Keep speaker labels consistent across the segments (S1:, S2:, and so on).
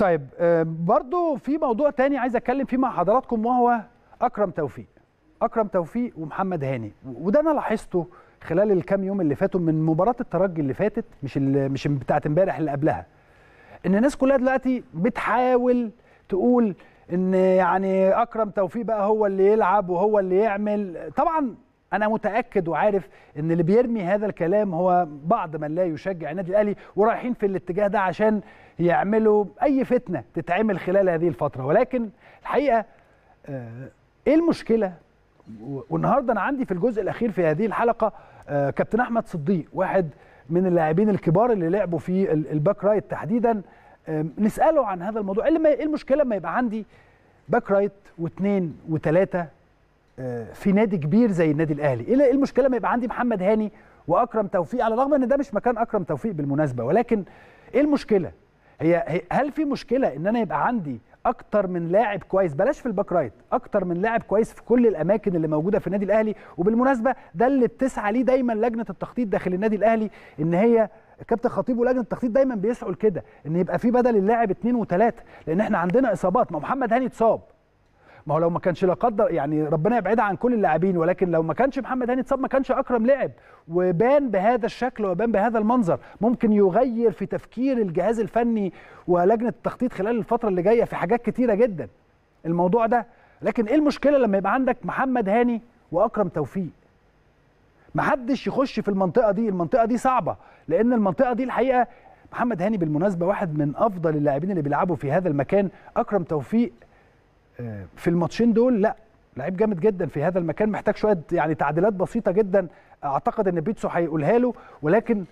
S1: طيب آه، برضو في موضوع تاني عايز اتكلم فيه مع حضراتكم وهو اكرم توفيق اكرم توفيق ومحمد هاني وده انا لاحظته خلال الكام يوم اللي فاتوا من مباراه الترجي اللي فاتت مش مش بتاعه امبارح اللي قبلها ان الناس كلها دلوقتي بتحاول تقول ان يعني اكرم توفيق بقى هو اللي يلعب وهو اللي يعمل طبعا انا متاكد وعارف ان اللي بيرمي هذا الكلام هو بعض من لا يشجع النادي الاهلي ورايحين في الاتجاه ده عشان يعملوا اي فتنه تتعمل خلال هذه الفتره ولكن الحقيقه آه، ايه المشكله والنهارده انا عندي في الجزء الاخير في هذه الحلقه آه، كابتن احمد صديق واحد من اللاعبين الكبار اللي لعبوا في الباك رايت تحديدا آه، نساله عن هذا الموضوع ايه, إيه المشكله ما يبقى عندي باك رايت واثنين وثلاثه في نادي كبير زي النادي الاهلي إيه, ايه المشكله ما يبقى عندي محمد هاني واكرم توفيق على الرغم ان ده مش مكان اكرم توفيق بالمناسبه ولكن ايه المشكله هي هل في مشكله ان انا يبقى عندي اكتر من لاعب كويس بلاش في الباك رايت اكتر من لاعب كويس في كل الاماكن اللي موجوده في النادي الاهلي وبالمناسبه ده اللي بتسعى ليه دايما لجنه التخطيط داخل النادي الاهلي ان هي كابتن خطيب ولجنه التخطيط دايما بيسعوا لكده ان يبقى في بدل اللاعب اثنين وثلاثه لان احنا عندنا اصابات ما محمد هاني اتصاب ما هو لو ما كانش لا قدر يعني ربنا يبعدها عن كل اللاعبين ولكن لو ما كانش محمد هاني اتصاب ما كانش اكرم لعب وبان بهذا الشكل وبان بهذا المنظر ممكن يغير في تفكير الجهاز الفني ولجنه التخطيط خلال الفتره اللي جايه في حاجات كتيره جدا الموضوع ده لكن ايه المشكله لما يبقى عندك محمد هاني واكرم توفيق محدش يخش في المنطقه دي المنطقه دي صعبه لان المنطقه دي الحقيقه محمد هاني بالمناسبه واحد من افضل اللاعبين اللي بيلعبوا في هذا المكان اكرم توفيق في الماتشين دول لا لعيب جامد جدا في هذا المكان محتاج شويه يعني تعديلات بسيطه جدا اعتقد ان بيتسو هيقولها له ولكن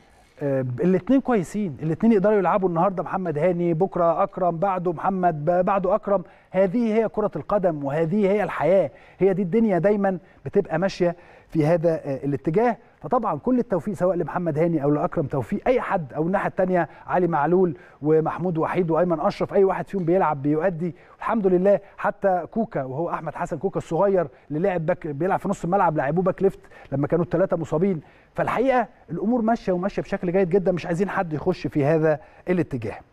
S1: آه، الاثنين كويسين الاثنين يقدروا يلعبوا النهارده محمد هاني بكره اكرم بعده محمد بعده اكرم هذه هي كره القدم وهذه هي الحياه هي دي الدنيا دايما بتبقى ماشيه في هذا آه، الاتجاه فطبعا كل التوفيق سواء لمحمد هاني او لاكرم توفيق اي حد او الناحيه الثانيه علي معلول ومحمود وحيد وايمن اشرف اي واحد فيهم بيلعب بيؤدي الحمد لله حتى كوكا وهو احمد حسن كوكا الصغير اللي لعب باك بيلعب في نص الملعب لعبوه باك ليفت لما كانوا الثلاثه مصابين فالحقيقه الامور ماشيه وماشيه بشكل جيد جدا مش عايزين حد يخش في هذا الاتجاه